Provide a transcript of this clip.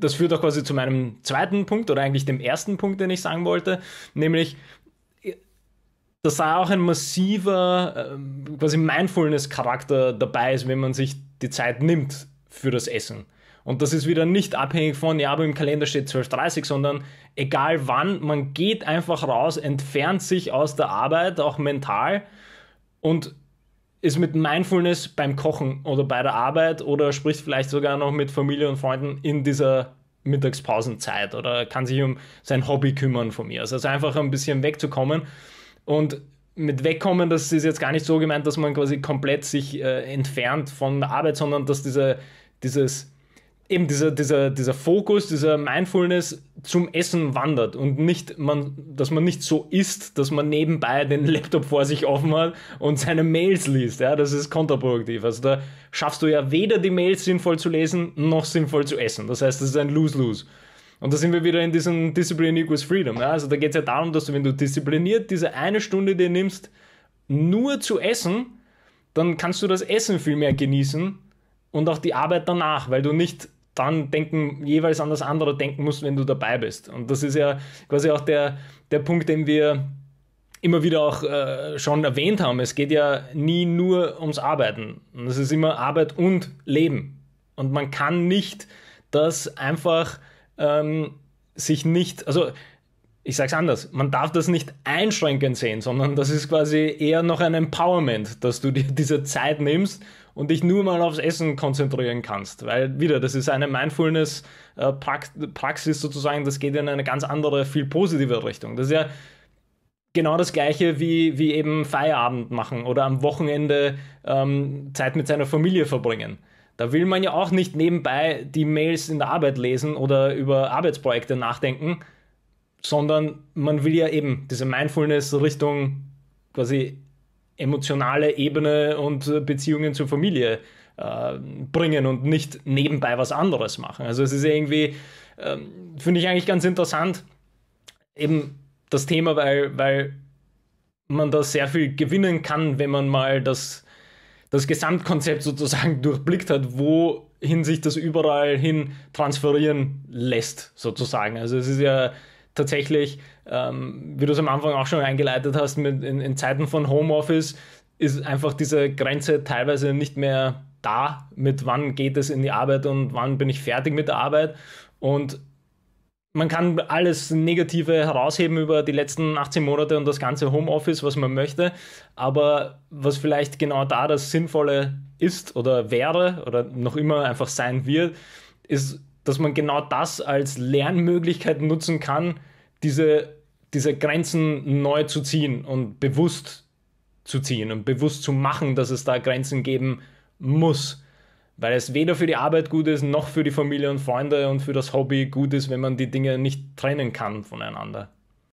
das führt auch quasi zu meinem zweiten Punkt oder eigentlich dem ersten Punkt, den ich sagen wollte, nämlich äh, dass da auch ein massiver ähm, quasi Mindfulness-Charakter dabei ist, wenn man sich die Zeit nimmt für das Essen. Und das ist wieder nicht abhängig von, ja, aber im Kalender steht 12.30 Uhr, sondern egal wann, man geht einfach raus, entfernt sich aus der Arbeit, auch mental und ist mit Mindfulness beim Kochen oder bei der Arbeit oder spricht vielleicht sogar noch mit Familie und Freunden in dieser Mittagspausenzeit oder kann sich um sein Hobby kümmern von mir. Also, also, einfach ein bisschen wegzukommen und mit wegkommen, das ist jetzt gar nicht so gemeint, dass man quasi komplett sich äh, entfernt von der Arbeit, sondern dass diese, dieses eben dieser, dieser, dieser Fokus, dieser Mindfulness zum Essen wandert und nicht, man, dass man nicht so isst, dass man nebenbei den Laptop vor sich offen hat und seine Mails liest. Ja, das ist kontraproduktiv. Also da schaffst du ja weder die Mails sinnvoll zu lesen, noch sinnvoll zu essen. Das heißt, das ist ein Lose-Lose. Und da sind wir wieder in diesem Discipline equals Freedom. Ja, also da geht es ja darum, dass du, wenn du diszipliniert diese eine Stunde dir nimmst, nur zu essen, dann kannst du das Essen viel mehr genießen und auch die Arbeit danach, weil du nicht dann denken, jeweils an das andere denken musst, wenn du dabei bist. Und das ist ja quasi auch der, der Punkt, den wir immer wieder auch äh, schon erwähnt haben. Es geht ja nie nur ums Arbeiten. Und es ist immer Arbeit und Leben. Und man kann nicht das einfach ähm, sich nicht, also ich sag's anders, man darf das nicht einschränkend sehen, sondern das ist quasi eher noch ein Empowerment, dass du dir diese Zeit nimmst und dich nur mal aufs Essen konzentrieren kannst. Weil wieder, das ist eine Mindfulness-Praxis äh, sozusagen, das geht in eine ganz andere, viel positive Richtung. Das ist ja genau das gleiche wie, wie eben Feierabend machen oder am Wochenende ähm, Zeit mit seiner Familie verbringen. Da will man ja auch nicht nebenbei die Mails in der Arbeit lesen oder über Arbeitsprojekte nachdenken, sondern man will ja eben diese Mindfulness Richtung quasi emotionale Ebene und äh, Beziehungen zur Familie äh, bringen und nicht nebenbei was anderes machen. Also es ist irgendwie, äh, finde ich eigentlich ganz interessant, eben das Thema, weil, weil man da sehr viel gewinnen kann, wenn man mal das, das Gesamtkonzept sozusagen durchblickt hat, wohin sich das überall hin transferieren lässt, sozusagen. Also es ist ja tatsächlich, ähm, wie du es am Anfang auch schon eingeleitet hast, mit, in, in Zeiten von Homeoffice ist einfach diese Grenze teilweise nicht mehr da, mit wann geht es in die Arbeit und wann bin ich fertig mit der Arbeit. Und man kann alles Negative herausheben über die letzten 18 Monate und das ganze Homeoffice, was man möchte. Aber was vielleicht genau da das Sinnvolle ist oder wäre oder noch immer einfach sein wird, ist dass man genau das als Lernmöglichkeit nutzen kann, diese, diese Grenzen neu zu ziehen und bewusst zu ziehen und bewusst zu machen, dass es da Grenzen geben muss. Weil es weder für die Arbeit gut ist, noch für die Familie und Freunde und für das Hobby gut ist, wenn man die Dinge nicht trennen kann voneinander.